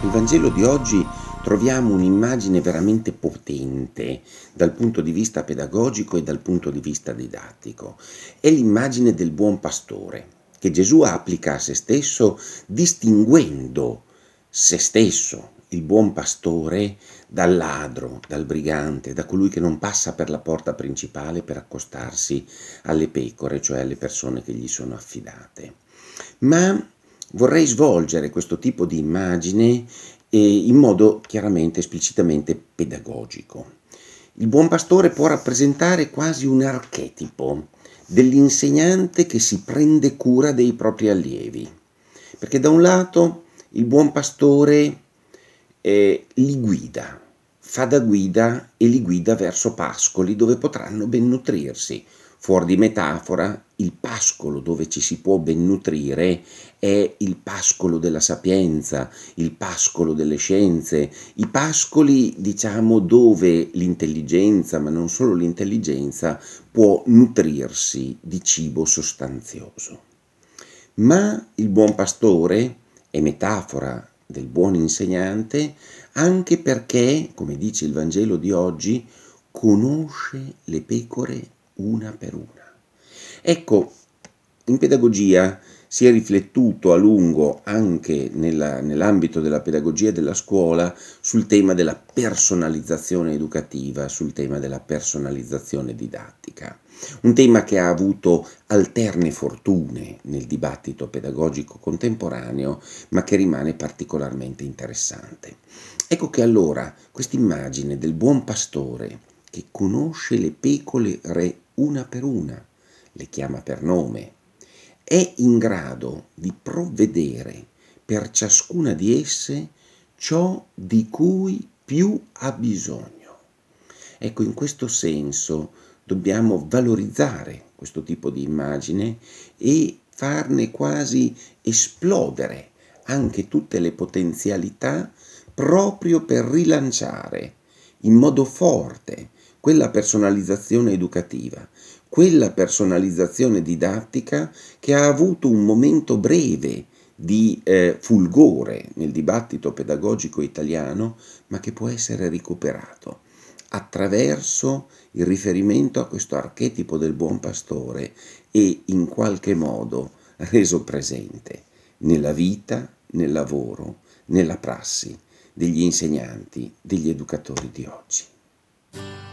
Nel Vangelo di oggi troviamo un'immagine veramente potente dal punto di vista pedagogico e dal punto di vista didattico. È l'immagine del buon pastore che Gesù applica a se stesso distinguendo se stesso, il buon pastore, dal ladro, dal brigante, da colui che non passa per la porta principale per accostarsi alle pecore, cioè alle persone che gli sono affidate. Ma vorrei svolgere questo tipo di immagine eh, in modo chiaramente esplicitamente pedagogico. Il buon pastore può rappresentare quasi un archetipo dell'insegnante che si prende cura dei propri allievi, perché da un lato il buon pastore eh, li guida, fa da guida e li guida verso pascoli dove potranno ben nutrirsi, Fuori di metafora, il pascolo dove ci si può ben nutrire è il pascolo della sapienza, il pascolo delle scienze, i pascoli diciamo dove l'intelligenza, ma non solo l'intelligenza, può nutrirsi di cibo sostanzioso. Ma il buon pastore è metafora del buon insegnante anche perché, come dice il Vangelo di oggi, conosce le pecore una per una. Ecco, in pedagogia si è riflettuto a lungo anche nella, nell'ambito della pedagogia della scuola sul tema della personalizzazione educativa, sul tema della personalizzazione didattica. Un tema che ha avuto alterne fortune nel dibattito pedagogico contemporaneo, ma che rimane particolarmente interessante. Ecco che allora quest'immagine del buon pastore che conosce le pecore re una per una, le chiama per nome, è in grado di provvedere per ciascuna di esse ciò di cui più ha bisogno. Ecco, in questo senso dobbiamo valorizzare questo tipo di immagine e farne quasi esplodere anche tutte le potenzialità proprio per rilanciare in modo forte quella personalizzazione educativa, quella personalizzazione didattica che ha avuto un momento breve di eh, fulgore nel dibattito pedagogico italiano, ma che può essere recuperato attraverso il riferimento a questo archetipo del buon pastore e in qualche modo reso presente nella vita, nel lavoro, nella prassi degli insegnanti, degli educatori di oggi.